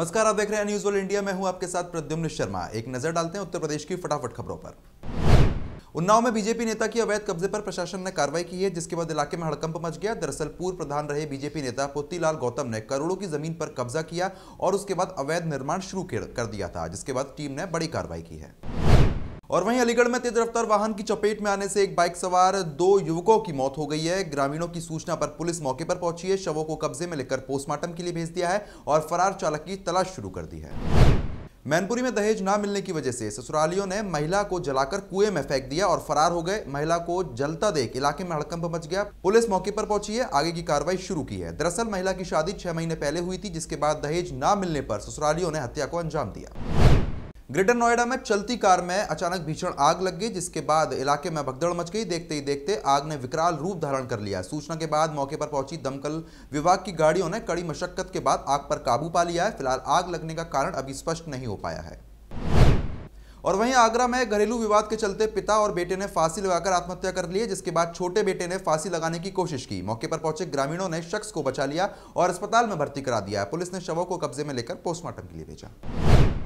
नमस्कार आप देख रहे हैं न्यूज इंडिया में हूं आपके साथ प्रद्युम्न शर्मा एक नजर डालते हैं उत्तर प्रदेश की फटाफट खबरों पर उन्नाव में बीजेपी नेता की अवैध कब्जे पर प्रशासन ने कार्रवाई की है जिसके बाद इलाके में हड़कंप मच गया दरअसल पूर्व प्रधान रहे बीजेपी नेता पोतीलाल गौतम ने करोड़ों की जमीन पर कब्जा किया और उसके बाद अवैध निर्माण शुरू कर दिया था जिसके बाद टीम ने बड़ी कार्रवाई की है और वहीं अलीगढ़ में तेज रफ्तार वाहन की चपेट में आने से एक बाइक सवार दो युवकों की मौत हो गई है ग्रामीणों की सूचना पर पुलिस मौके पर पहुंची है शवों को कब्जे में लेकर पोस्टमार्टम के लिए भेज दिया है और फरार चालक की तलाश शुरू कर दी है मैनपुरी में दहेज ना मिलने की वजह से ससुरालियों ने महिला को जलाकर कुएं में फेंक दिया और फरार हो गए महिला को जलता देख इलाके में हड़कंप मच गया पुलिस मौके पर पहुंची है आगे की कार्रवाई शुरू की है दरअसल महिला की शादी छह महीने पहले हुई थी जिसके बाद दहेज ना मिलने पर ससुरालियों ने हत्या को अंजाम दिया ग्रेटर नोएडा में चलती कार में अचानक भीषण आग लग गई जिसके बाद इलाके में भगदड़ मच गई देखते ही देखते आग ने विकराल रूप धारण कर लिया सूचना के बाद मौके पर पहुंची दमकल विभाग की गाड़ियों ने कड़ी मशक्कत के बाद आग पर काबू पा लिया है फिलहाल आग लगने का कारण अभी स्पष्ट नहीं हो पाया है और वहीं आगरा में घरेलू विवाद के चलते पिता और बेटे ने फांसी लगाकर आत्महत्या कर ली जिसके बाद छोटे बेटे ने फांसी लगाने की कोशिश की मौके पर पहुंचे ग्रामीणों ने शख्स को बचा लिया और अस्पताल में भर्ती करा दिया पुलिस ने शवों को कब्जे में लेकर पोस्टमार्टम के लिए भेजा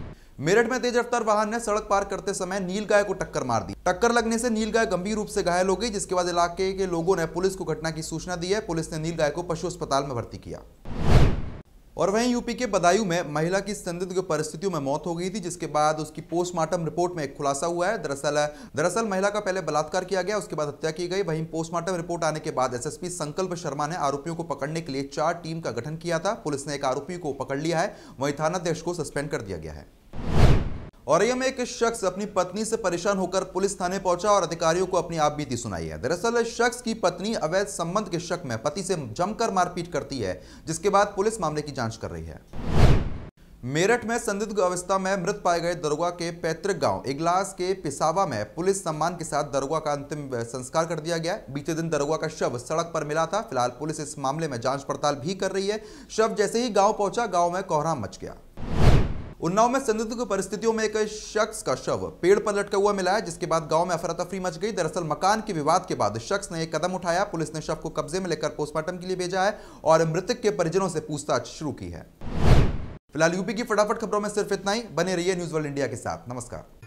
मेरठ में तेज रफ्तार वाहन ने सड़क पार करते समय नील गाय को टक्कर मार दी टक्कर लगने से नील गाय गंभीर रूप से घायल हो गई जिसके बाद इलाके के लोगों ने पुलिस को घटना की सूचना दी है पुलिस ने नील गाय को पशु अस्पताल में भर्ती किया और वहीं यूपी के बदायूं में महिला की संदिग्ध परिस्थितियों में मौत हो गई थी जिसके बाद उसकी पोस्टमार्टम रिपोर्ट में एक खुलासा हुआ है दरअसल दरअसल महिला का पहले बलात्कार किया गया उसके बाद हत्या की गई वहीं पोस्टमार्टम रिपोर्ट आने के बाद एसएसपी संकल्प शर्मा ने आरोपियों को पकड़ने के लिए चार टीम का गठन किया था पुलिस ने एक आरोपी को पकड़ लिया है वहीं थानाध्यक्ष को सस्पेंड कर दिया गया है औरैया में एक शख्स अपनी पत्नी से परेशान होकर पुलिस थाने पहुंचा और अधिकारियों को अपनी आपबीती सुनाई है दरअसल शख्स की पत्नी अवैध संबंध के शक में पति से जमकर मारपीट करती है जिसके बाद पुलिस मामले की जांच कर रही है मेरठ में संदिग्ध अवस्था में मृत पाए गए दरोगा के पैतृक गांव इगलास के पिसावा में पुलिस सम्मान के साथ दरोगा का अंतिम संस्कार कर दिया गया बीते दिन दरोगा का शव सड़क पर मिला था फिलहाल पुलिस इस मामले में जांच पड़ताल भी कर रही है शव जैसे ही गांव पहुंचा गांव में कोहराम मच गया उन्नाव में संदिग्ध परिस्थितियों में एक शख्स का शव पेड़ पर लटका हुआ मिला है जिसके बाद गांव में अफरा तफरी मच गई दरअसल मकान के विवाद के बाद शख्स ने एक कदम उठाया पुलिस ने शव को कब्जे में लेकर पोस्टमार्टम के लिए भेजा है और मृतक के परिजनों से पूछताछ शुरू की है फिलहाल यूपी की फटाफट खबरों में सिर्फ इतना ही बने रहिए न्यूज वर्ल्ड इंडिया के साथ नमस्कार